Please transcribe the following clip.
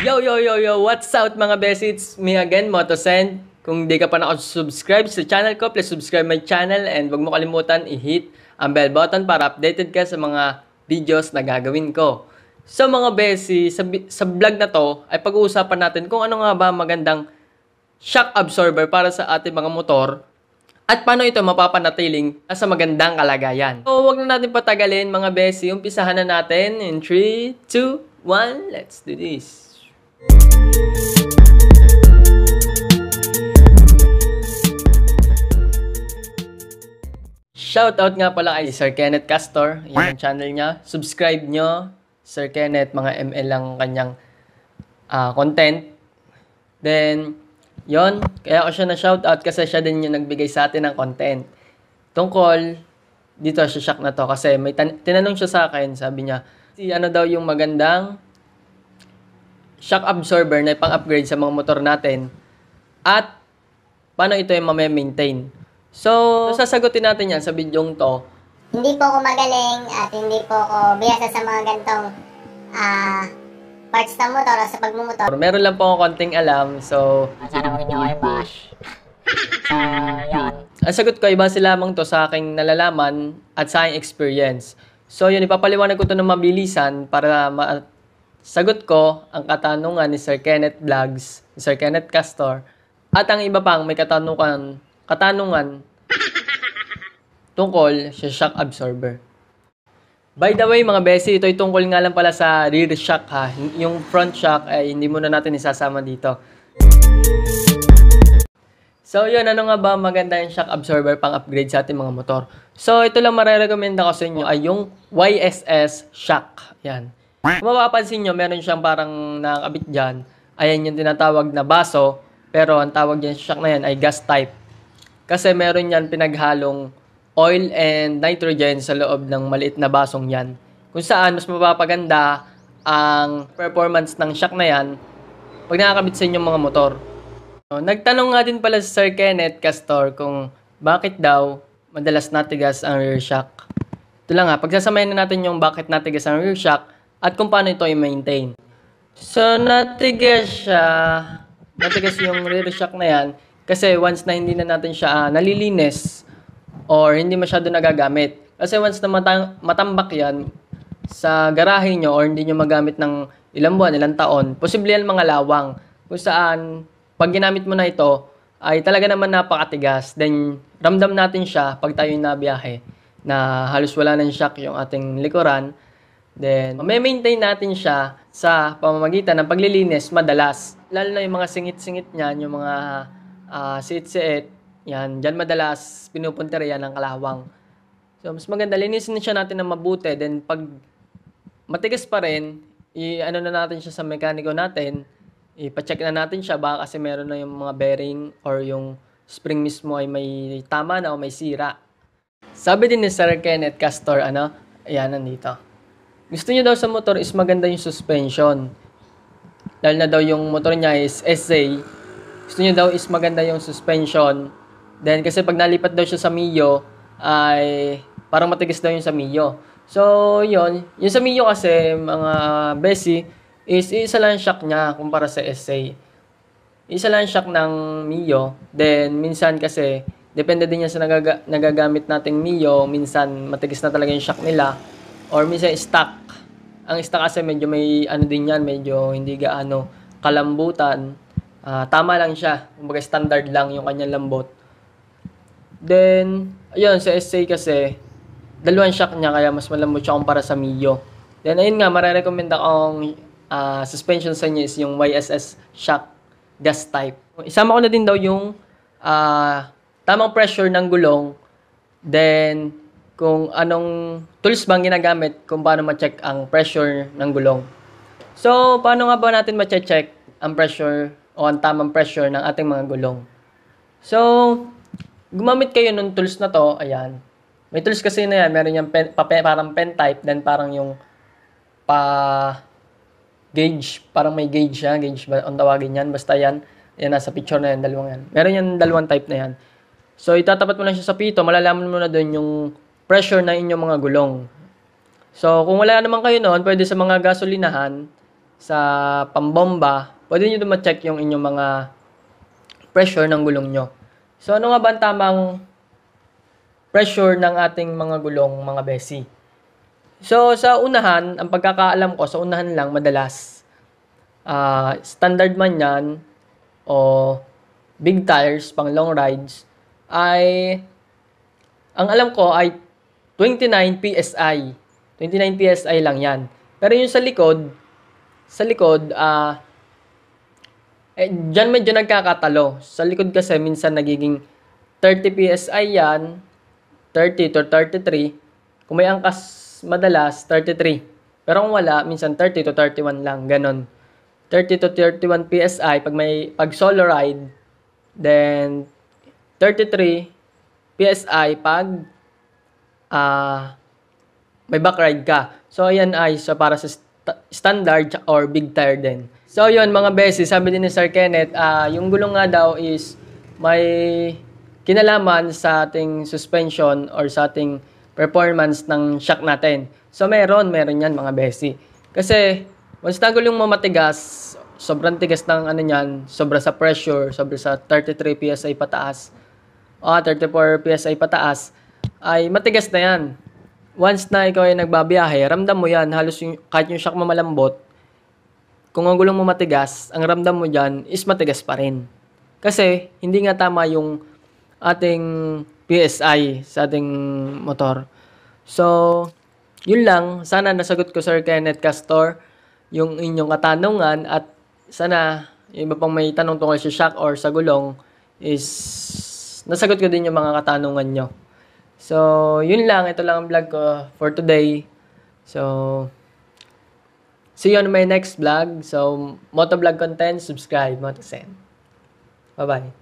Yo, yo, yo, yo! What's up mga best? me again, Motosend. Kung di ka pa subscribe sa channel ko, please subscribe my channel and wag mo kalimutan i-hit ang bell button para updated ka sa mga videos na gagawin ko. So mga besi, sa, sa vlog na to ay pag-uusapan natin kung ano nga ba magandang shock absorber para sa ating mga motor at paano ito mapapanatiling sa magandang kalagayan. So wag na natin patagalin mga besi, umpisahan na natin in 3, 2, 1, let's do this. Shoutout nga pala kay Sir Kenneth Castor, yung channel niya. Subscribe nyo, Sir Kenneth, mga ML lang kanyang uh, content. Then, yon kaya ko siya na shoutout kasi siya din yung nagbigay sa atin ng content. Tungkol, dito siya shock na to kasi may tan- tinanong siya sa akin, sabi niya, si ano daw yung magandang shock absorber na pang-upgrade sa mga motor natin at paano ito ay maintain So, sasagutin natin yan sa bidyong to. Hindi po ako magaling at hindi po ako biyasa sa mga gantong uh, parts ng motor o sa pagmumotor. Meron lang po ako konting alam, so... Sana huwag niyo ay bash. so, yun. Ang sagot ko iba base lamang to sa aking nalalaman at sa aking experience. So, yun, ipapaliwanag ko to ng mabilisan para ma- Sagot ko ang katanungan ni Sir Kenneth Vlogs, ni Sir Kenneth Castor, at ang iba pang may katanungan, katanungan tungkol sa shock absorber. By the way mga besi, ito ay tungkol nga lang pala sa rear shock ha. Yung front shock ay eh, hindi muna natin isasama dito. So yun, ano nga ba maganda yung shock absorber pang upgrade sa ating mga motor? So ito lang marerecommend ako sa inyo ay yung YSS shock. Yan. Kung mapapansin nyo, meron siyang parang nakakabit dyan. Ayan yung tinatawag na baso, pero ang tawag dyan sa shock na yan ay gas type. Kasi meron yan pinaghalong oil and nitrogen sa loob ng maliit na basong yan. Kung saan, mas mapapaganda ang performance ng shock na yan pag nakakabit sa inyong mga motor. So, nagtanong nga din pala si Sir Kenneth Castor kung bakit daw madalas natigas ang rear shock. Ito lang ha, pagsasamayan na natin yung bakit natigas ang rear shock at kung paano ito i-maintain. So, natigas siya. Natigas yung rear shock na yan. Kasi once na hindi na natin siya uh, nalilinis or hindi masyado nagagamit. Kasi once na matang- matambak yan sa garahe nyo or hindi nyo magamit ng ilang buwan, ilang taon, posible yan mga lawang. Kung saan, pag ginamit mo na ito, ay talaga naman napakatigas. Then, ramdam natin siya pag tayo nabiyahe na halos wala ng shock yung ating likuran Then, ma-maintain natin siya sa pamamagitan ng paglilinis madalas. Lalo na yung mga singit-singit niyan, yung mga uh, ah, sit siit yan, dyan madalas pinupunta yan ng kalawang. So, mas maganda, linisin siya natin ng mabuti. Then, pag matigas pa rin, i-ano na natin siya sa mekaniko natin, ipacheck na natin siya, baka kasi meron na yung mga bearing or yung spring mismo ay may tama na o may sira. Sabi din ni Sir Kenneth Castor, ano, ayan, nandito. Gusto niya daw sa motor is maganda yung suspension. Dahil na daw yung motor niya is SA. Gusto niya daw is maganda yung suspension. Then kasi pag nalipat daw siya sa Mio, ay parang matigas daw yung sa Mio. So, yon Yung sa Mio kasi, mga besi, is isa lang shock niya kumpara sa SA. Isa lang shock ng Mio. Then, minsan kasi, depende din yan sa nagaga- nagagamit nating Mio. Minsan, matigas na talaga yung shock nila or minsan stock. Ang stock kasi medyo may ano din yan, medyo hindi gaano kalambutan. Uh, tama lang siya. Kumbaga standard lang yung kanyang lambot. Then, ayun, sa SA kasi, dalawang shock niya kaya mas malambot siya kumpara sa Mio. Then, ayun nga, marerecommend akong uh, suspension sa niya is e yung YSS shock gas type. Isama ko na din daw yung uh, tamang pressure ng gulong, then kung anong tools bang ginagamit kung paano ma-check ang pressure ng gulong. So, paano nga ba natin ma-check ang pressure o ang tamang pressure ng ating mga gulong? So, gumamit kayo ng tools na to, ayan. May tools kasi na yan, meron yung pen, pa, parang pen type, then parang yung pa gauge, parang may gauge siya, gauge ba ang tawagin yan, basta yan. Yan, nasa picture na yan, dalawang yan. Meron yung dalawang type na yan. So, itatapat mo lang siya sa pito, malalaman mo na doon yung pressure ng inyong mga gulong. So, kung wala naman kayo noon, pwede sa mga gasolinahan, sa pambomba, pwede nyo naman check yung inyong mga pressure ng gulong nyo. So, ano nga ba ang tamang pressure ng ating mga gulong, mga besi? So, sa unahan, ang pagkakaalam ko, sa unahan lang, madalas, uh, standard man yan, o big tires, pang long rides, ay, ang alam ko ay 29 PSI. 29 PSI lang yan. Pero yung sa likod, sa likod, ah, uh, eh, dyan medyo nagkakatalo. Sa likod kasi minsan nagiging 30 PSI yan, 30 to 33. Kung may angkas madalas, 33. Pero kung wala, minsan 30 to 31 lang, ganon. 30 to 31 PSI pag may pag solo ride, then 33 PSI pag uh, may back ride ka. So, ayan ay so para sa st- standard or big tire din. So, yun mga beses, sabi din ni Sir Kenneth, uh, yung gulong nga daw is may kinalaman sa ating suspension or sa ating performance ng shock natin. So, meron, meron yan mga beses. Kasi, once na gulong mo matigas, sobrang tigas ng ano niyan, sobra sa pressure, sobra sa 33 PSI pataas, o oh, 34 PSI pataas, ay matigas na yan. Once na ikaw ay nagbabiyahe, ramdam mo yan, halos yung, kahit yung shock mo malambot, kung ang gulong mo matigas, ang ramdam mo dyan is matigas pa rin. Kasi, hindi nga tama yung ating PSI sa ating motor. So, yun lang. Sana nasagot ko, Sir Kenneth Castor, yung inyong katanungan at sana yung iba pang may tanong tungkol sa shock or sa gulong is nasagot ko din yung mga katanungan nyo. So, yun lang. Ito lang ang vlog ko for today. So, see you on my next vlog. So, motovlog content, subscribe, motosend. Bye-bye.